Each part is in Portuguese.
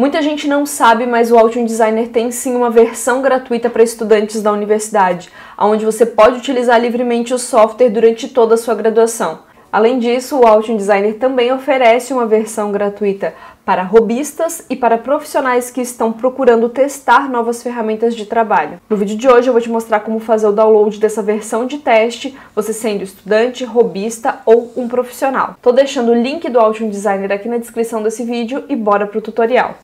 Muita gente não sabe, mas o Altium Designer tem sim uma versão gratuita para estudantes da universidade, onde você pode utilizar livremente o software durante toda a sua graduação. Além disso, o Altium Designer também oferece uma versão gratuita para robistas e para profissionais que estão procurando testar novas ferramentas de trabalho. No vídeo de hoje eu vou te mostrar como fazer o download dessa versão de teste, você sendo estudante, robista ou um profissional. Tô deixando o link do Altium Designer aqui na descrição desse vídeo e bora pro tutorial.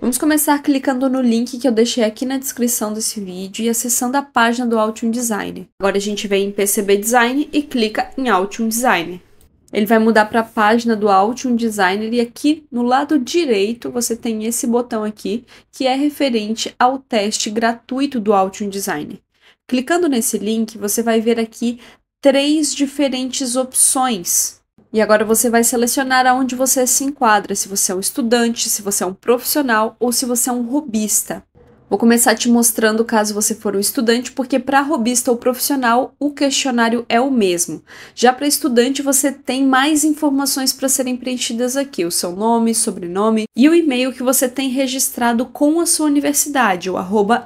Vamos começar clicando no link que eu deixei aqui na descrição desse vídeo e acessando a página do Altium Design. Agora a gente vem em PCB Design e clica em Altium Design. Ele vai mudar para a página do Altium Designer e aqui no lado direito você tem esse botão aqui que é referente ao teste gratuito do Altium Designer. Clicando nesse link, você vai ver aqui três diferentes opções e agora você vai selecionar aonde você se enquadra, se você é um estudante, se você é um profissional ou se você é um robista. Vou começar te mostrando caso você for um estudante, porque para robista ou profissional o questionário é o mesmo. Já para estudante você tem mais informações para serem preenchidas aqui, o seu nome, sobrenome e o e-mail que você tem registrado com a sua universidade, o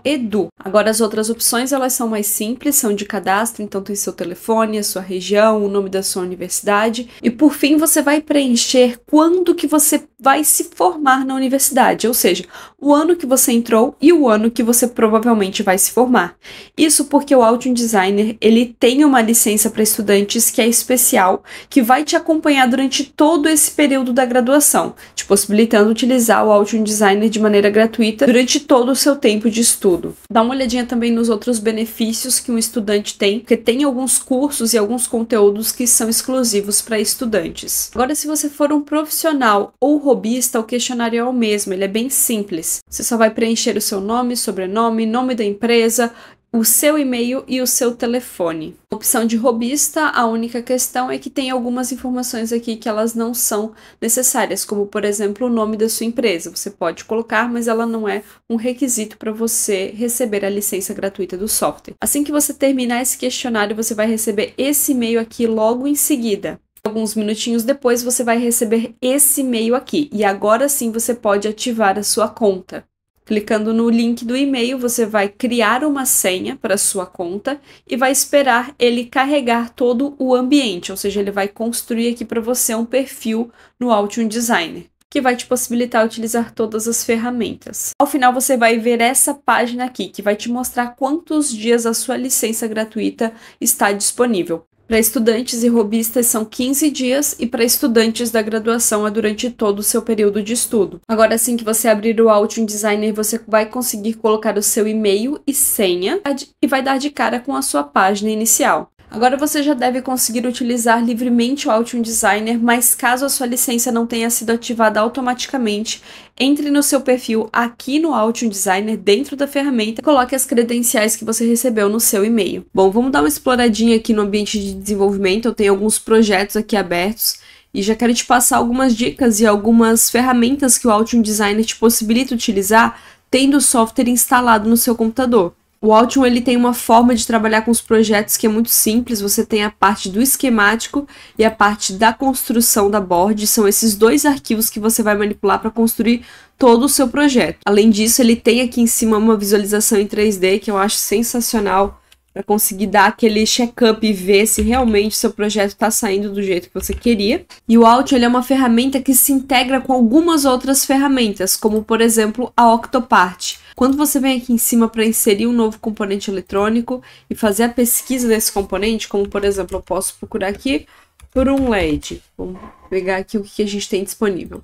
edu. Agora as outras opções elas são mais simples, são de cadastro, então tem seu telefone, a sua região, o nome da sua universidade e por fim você vai preencher quando que você vai se formar na universidade, ou seja, o ano que você entrou e o ano ano que você provavelmente vai se formar. Isso porque o Audio Designer ele tem uma licença para estudantes que é especial, que vai te acompanhar durante todo esse período da graduação, te possibilitando utilizar o Audio Designer de maneira gratuita durante todo o seu tempo de estudo. Dá uma olhadinha também nos outros benefícios que um estudante tem, porque tem alguns cursos e alguns conteúdos que são exclusivos para estudantes. Agora, se você for um profissional ou robista, o questionário é o mesmo, ele é bem simples. Você só vai preencher o seu nome nome, sobrenome, nome da empresa, o seu e-mail e o seu telefone. opção de robista, a única questão é que tem algumas informações aqui que elas não são necessárias, como por exemplo o nome da sua empresa. Você pode colocar, mas ela não é um requisito para você receber a licença gratuita do software. Assim que você terminar esse questionário, você vai receber esse e-mail aqui logo em seguida. Alguns minutinhos depois você vai receber esse e-mail aqui e agora sim você pode ativar a sua conta. Clicando no link do e-mail, você vai criar uma senha para sua conta e vai esperar ele carregar todo o ambiente, ou seja, ele vai construir aqui para você um perfil no Altium Designer que vai te possibilitar utilizar todas as ferramentas. Ao final você vai ver essa página aqui, que vai te mostrar quantos dias a sua licença gratuita está disponível. Para estudantes e robistas são 15 dias e para estudantes da graduação é durante todo o seu período de estudo. Agora assim que você abrir o Altium Designer, você vai conseguir colocar o seu e-mail e senha e vai dar de cara com a sua página inicial. Agora você já deve conseguir utilizar livremente o Altium Designer, mas caso a sua licença não tenha sido ativada automaticamente, entre no seu perfil aqui no Altium Designer, dentro da ferramenta, e coloque as credenciais que você recebeu no seu e-mail. Bom, vamos dar uma exploradinha aqui no ambiente de desenvolvimento, eu tenho alguns projetos aqui abertos, e já quero te passar algumas dicas e algumas ferramentas que o Altium Designer te possibilita utilizar tendo o software instalado no seu computador. O Altium ele tem uma forma de trabalhar com os projetos que é muito simples. Você tem a parte do esquemático e a parte da construção da board. São esses dois arquivos que você vai manipular para construir todo o seu projeto. Além disso, ele tem aqui em cima uma visualização em 3D que eu acho sensacional para conseguir dar aquele check-up e ver se realmente seu projeto está saindo do jeito que você queria. E o Out é uma ferramenta que se integra com algumas outras ferramentas, como por exemplo a Octopart. Quando você vem aqui em cima para inserir um novo componente eletrônico e fazer a pesquisa desse componente, como por exemplo eu posso procurar aqui por um LED. Vamos pegar aqui o que a gente tem disponível.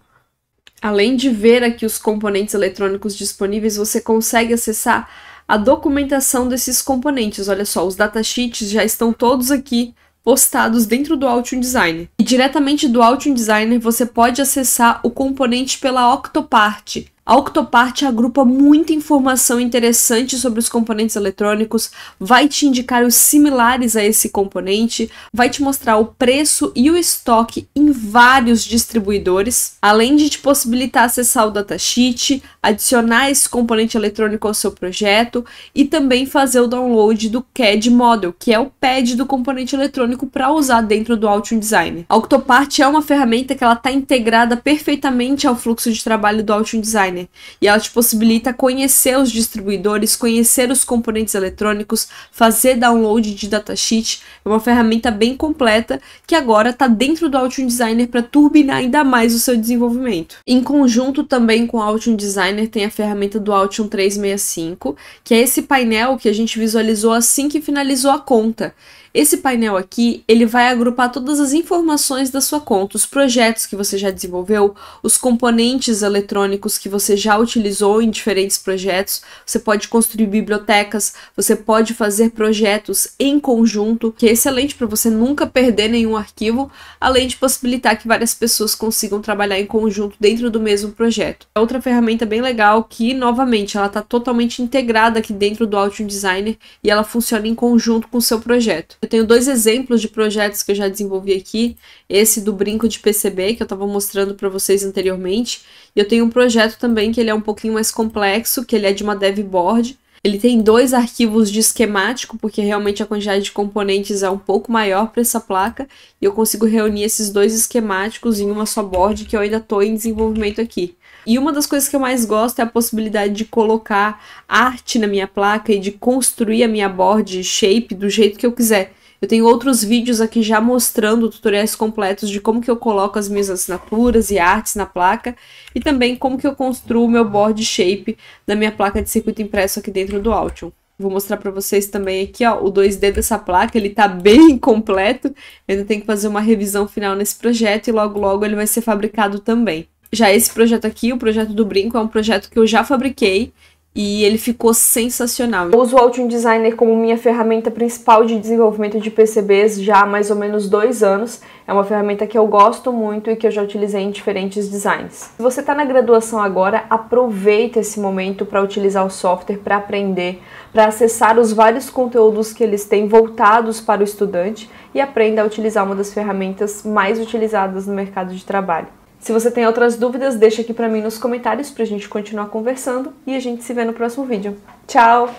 Além de ver aqui os componentes eletrônicos disponíveis, você consegue acessar a documentação desses componentes. Olha só, os datasheets já estão todos aqui postados dentro do Altium Designer. E diretamente do Altium Designer você pode acessar o componente pela Octopart, a Octopart agrupa muita informação interessante sobre os componentes eletrônicos, vai te indicar os similares a esse componente, vai te mostrar o preço e o estoque em vários distribuidores, além de te possibilitar acessar o datasheet, adicionar esse componente eletrônico ao seu projeto e também fazer o download do CAD Model, que é o pad do componente eletrônico para usar dentro do Altium Design. A Octopart é uma ferramenta que ela está integrada perfeitamente ao fluxo de trabalho do Altium Design designer, e ela te possibilita conhecer os distribuidores, conhecer os componentes eletrônicos, fazer download de datasheet. É uma ferramenta bem completa que agora está dentro do Altium Designer para turbinar ainda mais o seu desenvolvimento. Em conjunto também com o Altium Designer tem a ferramenta do Altium 365, que é esse painel que a gente visualizou assim que finalizou a conta. Esse painel aqui, ele vai agrupar todas as informações da sua conta, os projetos que você já desenvolveu, os componentes eletrônicos que você já utilizou em diferentes projetos. Você pode construir bibliotecas, você pode fazer projetos em conjunto, que é excelente para você nunca perder nenhum arquivo, além de possibilitar que várias pessoas consigam trabalhar em conjunto dentro do mesmo projeto. É outra ferramenta bem legal que, novamente, ela está totalmente integrada aqui dentro do Altium Designer e ela funciona em conjunto com o seu projeto. Eu tenho dois exemplos de projetos que eu já desenvolvi aqui. Esse do brinco de PCB, que eu estava mostrando para vocês anteriormente. E eu tenho um projeto também que ele é um pouquinho mais complexo, que ele é de uma dev board. Ele tem dois arquivos de esquemático, porque realmente a quantidade de componentes é um pouco maior para essa placa, e eu consigo reunir esses dois esquemáticos em uma só board que eu ainda estou em desenvolvimento aqui. E uma das coisas que eu mais gosto é a possibilidade de colocar arte na minha placa e de construir a minha board shape do jeito que eu quiser. Eu tenho outros vídeos aqui já mostrando tutoriais completos de como que eu coloco as minhas assinaturas e artes na placa e também como que eu construo o meu board shape da minha placa de circuito impresso aqui dentro do Altium. Vou mostrar para vocês também aqui, ó, o 2D dessa placa, ele está bem completo. Eu ainda tenho que fazer uma revisão final nesse projeto e logo logo ele vai ser fabricado também. Já esse projeto aqui, o projeto do brinco, é um projeto que eu já fabriquei e ele ficou sensacional. Eu uso o Altium Designer como minha ferramenta principal de desenvolvimento de PCBs já há mais ou menos dois anos. É uma ferramenta que eu gosto muito e que eu já utilizei em diferentes designs. Se você está na graduação agora, aproveita esse momento para utilizar o software para aprender, para acessar os vários conteúdos que eles têm voltados para o estudante e aprenda a utilizar uma das ferramentas mais utilizadas no mercado de trabalho. Se você tem outras dúvidas, deixa aqui para mim nos comentários para a gente continuar conversando e a gente se vê no próximo vídeo. Tchau!